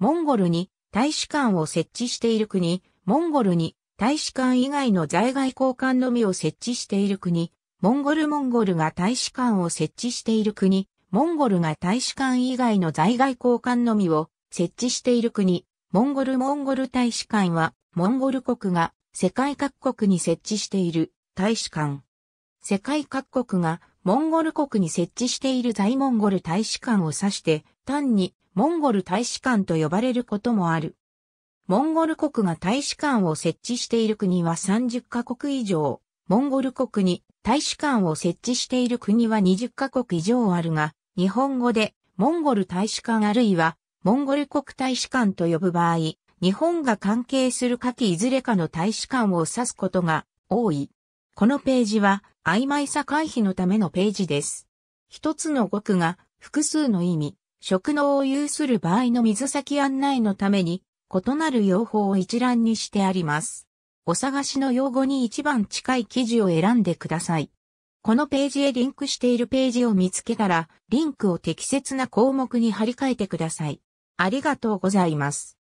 モンゴルに大使館を設置している国、モンゴルに大使館以外の在外交換のみを設置している国、モンゴルモンゴルが大使館を設置している国、モンゴルが大使館以外の在外交換のみを設置している国、モンゴルモンゴル大使館は、モンゴル国が世界各国に設置している大使館。世界各国がモンゴル国に設置している在モンゴル大使館を指して、単にモンゴル大使館と呼ばれることもある。モンゴル国が大使館を設置している国は30カ国以上、モンゴル国に大使館を設置している国は20カ国以上あるが、日本語でモンゴル大使館あるいはモンゴル国大使館と呼ぶ場合、日本が関係する下記いずれかの大使館を指すことが多い。このページは曖昧さ回避のためのページです。一つの語句が複数の意味、職能を有する場合の水先案内のために、異なる用法を一覧にしてあります。お探しの用語に一番近い記事を選んでください。このページへリンクしているページを見つけたら、リンクを適切な項目に貼り替えてください。ありがとうございます。